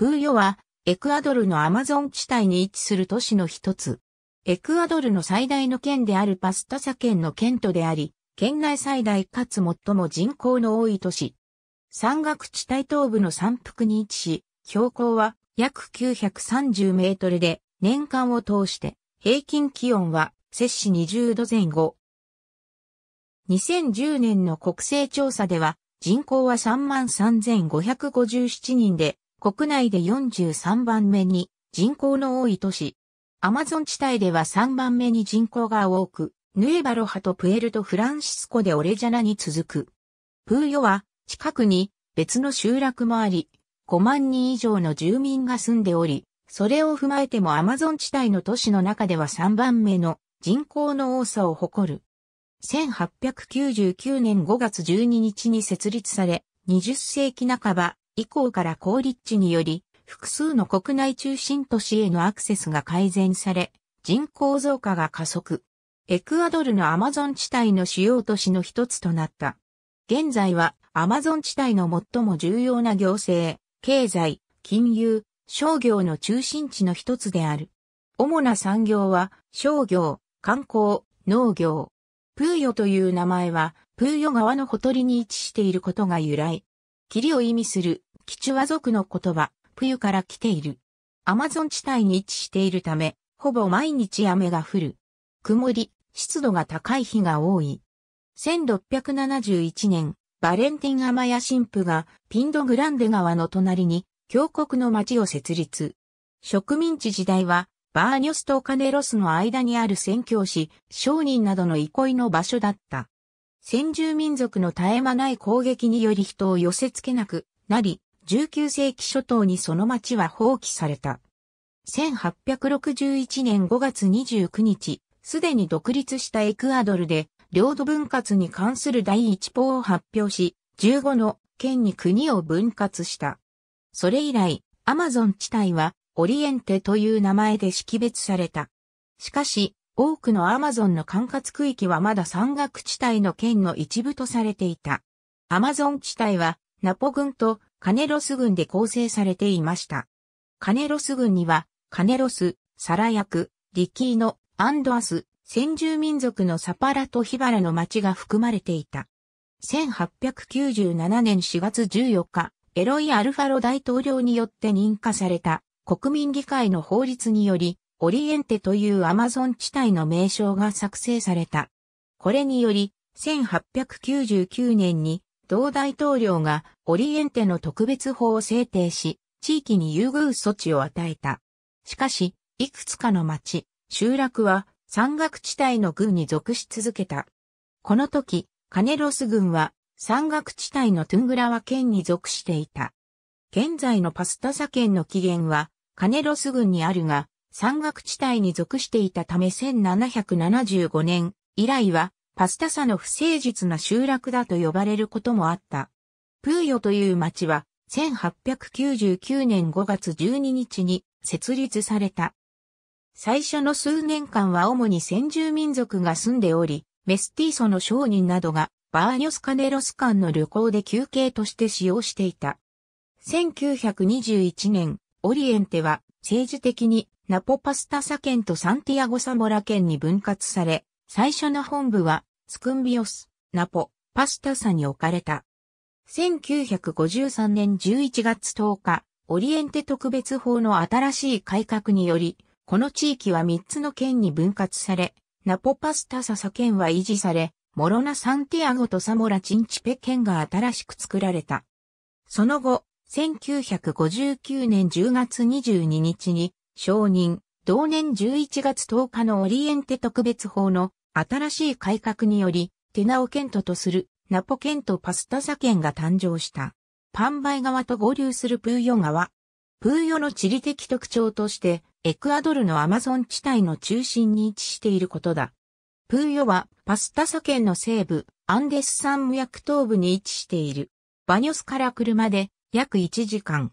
プーヨは、エクアドルのアマゾン地帯に位置する都市の一つ。エクアドルの最大の県であるパスタサ県の県都であり、県内最大かつ最も人口の多い都市。山岳地帯東部の山腹に位置し、標高は約930メートルで、年間を通して平均気温は摂氏20度前後。2010年の国勢調査では人口は33,557人で国内で43番目に人口の多い都市。アマゾン地帯では3番目に人口が多く、ヌエバロハとプエルトフランシスコでオレジャナに続く。プーヨは近くに別の集落もあり、5万人以上の住民が住んでおり、それを踏まえてもアマゾン地帯の都市の中では3番目の人口の多さを誇る。1899年5月12日に設立され、20世紀半ば、以降から高立地により、複数の国内中心都市へのアクセスが改善され、人口増加が加速。エクアドルのアマゾン地帯の主要都市の一つとなった。現在はアマゾン地帯の最も重要な行政、経済、金融、商業の中心地の一つである。主な産業は商業、観光、農業。プーヨという名前は、プーヨ川のほとりに位置していることが由来。霧を意味する、キチュワ族の言葉、プユから来ている。アマゾン地帯に位置しているため、ほぼ毎日雨が降る。曇り、湿度が高い日が多い。1671年、バレンティン・アマヤ神父がピンド・グランデ川の隣に峡谷の町を設立。植民地時代はバーニョスとカネロスの間にある宣教師、商人などの憩いの場所だった。先住民族の絶え間ない攻撃により人を寄せ付けなくなり、19世紀初頭にその町は放棄された。1861年5月29日、すでに独立したエクアドルで、領土分割に関する第一報を発表し、15の県に国を分割した。それ以来、アマゾン地帯は、オリエンテという名前で識別された。しかし、多くのアマゾンの管轄区域はまだ山岳地帯の県の一部とされていた。アマゾン地帯はナポ軍とカネロス軍で構成されていました。カネロス軍にはカネロス、サラヤク、リキーノ、アンドアス、先住民族のサパラとヒバラの町が含まれていた。1897年4月14日、エロイ・アルファロ大統領によって認可された国民議会の法律により、オリエンテというアマゾン地帯の名称が作成された。これにより、1899年に同大統領がオリエンテの特別法を制定し、地域に優遇措置を与えた。しかし、いくつかの町、集落は山岳地帯の軍に属し続けた。この時、カネロス軍は山岳地帯のトゥングラワ県に属していた。現在のパスタサ県の起源はカネロス軍にあるが、山岳地帯に属していたため1775年以来はパスタサの不誠実な集落だと呼ばれることもあった。プーヨという町は1899年5月12日に設立された。最初の数年間は主に先住民族が住んでおり、メスティーソの商人などがバーニョスカネロス間の旅行で休憩として使用していた。1921年、オリエンテは政治的にナポパスタサ県とサンティアゴサモラ県に分割され、最初の本部はスクンビオス、ナポ、パスタサに置かれた。1953年11月10日、オリエンテ特別法の新しい改革により、この地域は3つの県に分割され、ナポパスタササ県は維持され、モロナ・サンティアゴとサモラ・チンチペ県が新しく作られた。その後、1959年10月22日に承認、同年11月10日のオリエンテ特別法の新しい改革により、テナオケントとするナポケントパスタサ県が誕生した。パンバイ川と合流するプーヨ川。プーヨの地理的特徴として、エクアドルのアマゾン地帯の中心に位置していることだ。プーヨはパスタサ県の西部、アンデス山脈東部に位置している。バニョスから車で約1時間。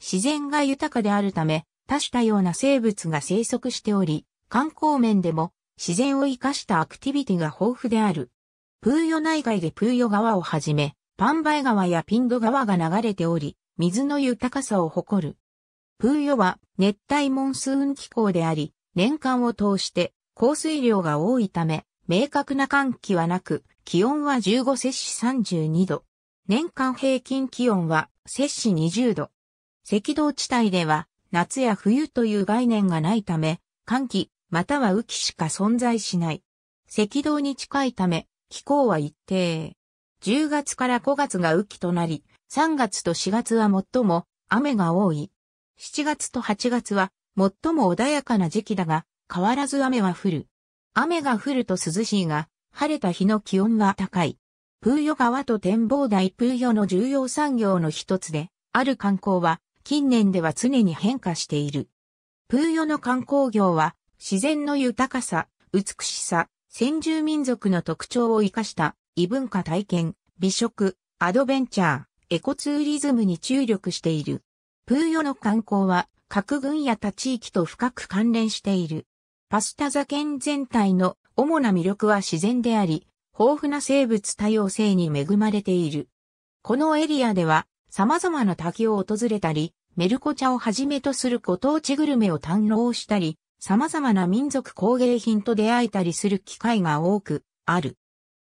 自然が豊かであるため、多種多様な生物が生息しており、観光面でも自然を生かしたアクティビティが豊富である。プーヨ内外でプーヨ川をはじめ、パンバイ川やピンド川が流れており、水の豊かさを誇る。プーヨは熱帯モンスーン気候であり、年間を通して降水量が多いため、明確な寒気はなく、気温は15摂氏32度。年間平均気温は摂氏20度。赤道地帯では夏や冬という概念がないため、寒気、または雨季しか存在しない。赤道に近いため、気候は一定。10月から5月が雨季となり、3月と4月は最も雨が多い。7月と8月は最も穏やかな時期だが、変わらず雨は降る。雨が降ると涼しいが、晴れた日の気温は高い。プーヨ川と展望台プーヨの重要産業の一つで、ある観光は近年では常に変化している。プーヨの観光業は、自然の豊かさ、美しさ、先住民族の特徴を生かした異文化体験、美食、アドベンチャー、エコツーリズムに注力している。プーヨの観光は各軍や他地域と深く関連している。パスタザ県全体の主な魅力は自然であり、豊富な生物多様性に恵まれている。このエリアでは様々な滝を訪れたり、メルコ茶をはじめとするご当地グルメを堪能したり、様々な民族工芸品と出会えたりする機会が多くある。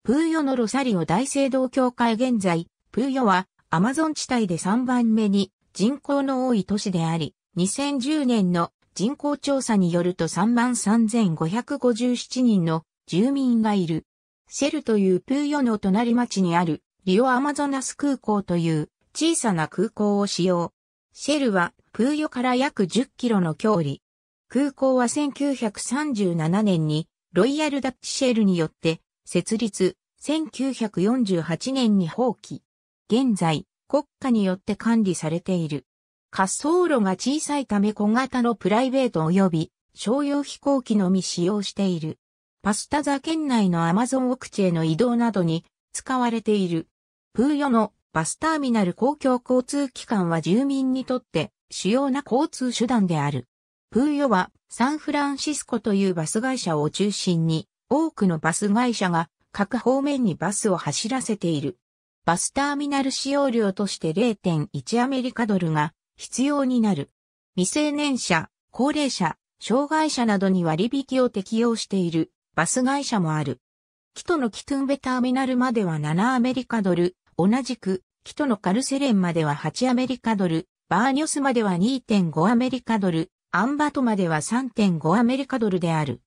プーヨのロサリオ大聖堂教会現在、プーヨはアマゾン地帯で3番目に人口の多い都市であり、2010年の人口調査によると33,557人の住民がいる。シェルというプーヨの隣町にあるリオアマゾナス空港という小さな空港を使用。シェルはプーヨから約10キロの距離。空港は1937年にロイヤルダッチシェルによって設立、1948年に放棄。現在、国家によって管理されている。滑走路が小さいため小型のプライベート及び商用飛行機のみ使用している。パスタザ県内のアマゾン奥地への移動などに使われている。プーヨのバスターミナル公共交通機関は住民にとって主要な交通手段である。プーヨはサンフランシスコというバス会社を中心に多くのバス会社が各方面にバスを走らせている。バスターミナル使用料として0.1アメリカドルが必要になる。未成年者、高齢者、障害者などに割引を適用しているバス会社もある。キトのキトゥンベターミナルまでは7アメリカドル、同じく、キトのカルセレンまでは8アメリカドル、バーニョスまでは2.5アメリカドル、アンバトまでは3.5アメリカドルである。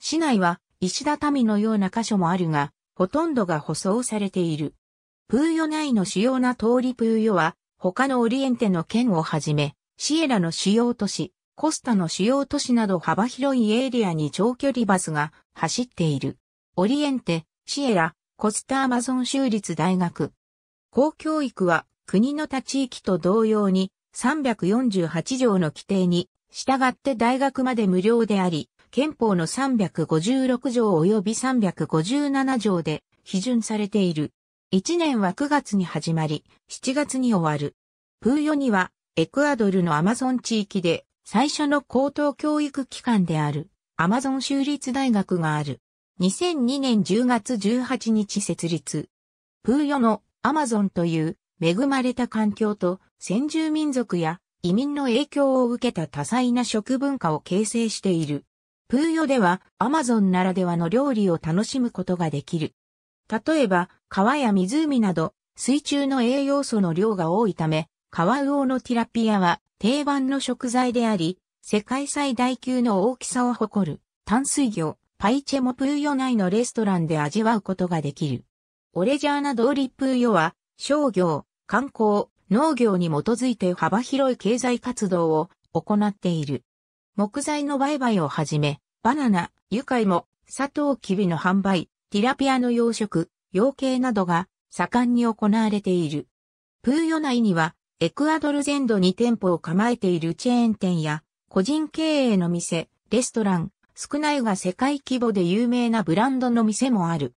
市内は石畳のような箇所もあるが、ほとんどが舗装されている。プーヨ内の主要な通りプーヨは、他のオリエンテの県をはじめ、シエラの主要都市、コスタの主要都市など幅広いエリアに長距離バスが走っている。オリエンテ、シエラ、コスタアマゾン州立大学、公教育は国の他地域と同様に348条の規定に従って大学まで無料であり、憲法の356条及び357条で批准されている。1年は9月に始まり、7月に終わる。プーヨには、エクアドルのアマゾン地域で最初の高等教育機関である、アマゾン州立大学がある。2002年10月18日設立。プーヨのアマゾンという恵まれた環境と先住民族や移民の影響を受けた多彩な食文化を形成している。プーヨではアマゾンならではの料理を楽しむことができる。例えば、川や湖など水中の栄養素の量が多いため、カワウオのティラピアは定番の食材であり、世界最大級の大きさを誇る淡水魚、パイチェもプーヨ内のレストランで味わうことができる。オレジャーナ通リップヨは、商業、観光、農業に基づいて幅広い経済活動を行っている。木材の売買をはじめ、バナナ、カイも、砂糖キビの販売、ティラピアの養殖、養鶏などが盛んに行われている。プーヨ内には、エクアドル全土に店舗を構えているチェーン店や、個人経営の店、レストラン、少ないが世界規模で有名なブランドの店もある。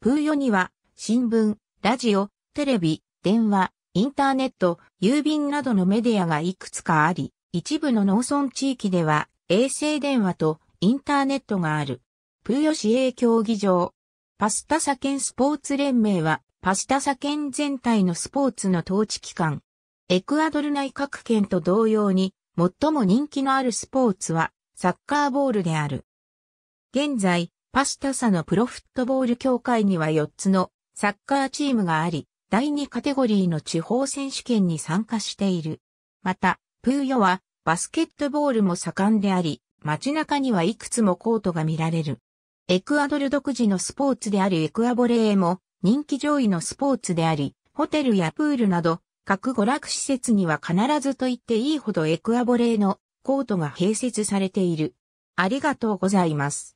プーヨには新聞、ラジオ、テレビ、電話、インターネット、郵便などのメディアがいくつかあり、一部の農村地域では衛星電話とインターネットがある。プーヨ市営競技場。パスタ社県スポーツ連盟は、パスタ社県全体のスポーツの統治機関。エクアドル内各県と同様に、最も人気のあるスポーツは、サッカーボールである。現在、パスタサのプロフットボール協会には4つのサッカーチームがあり、第2カテゴリーの地方選手権に参加している。また、プーヨはバスケットボールも盛んであり、街中にはいくつもコートが見られる。エクアドル独自のスポーツであるエクアボレーも人気上位のスポーツであり、ホテルやプールなど各娯楽施設には必ずと言っていいほどエクアボレーのコートが併設されている。ありがとうございます。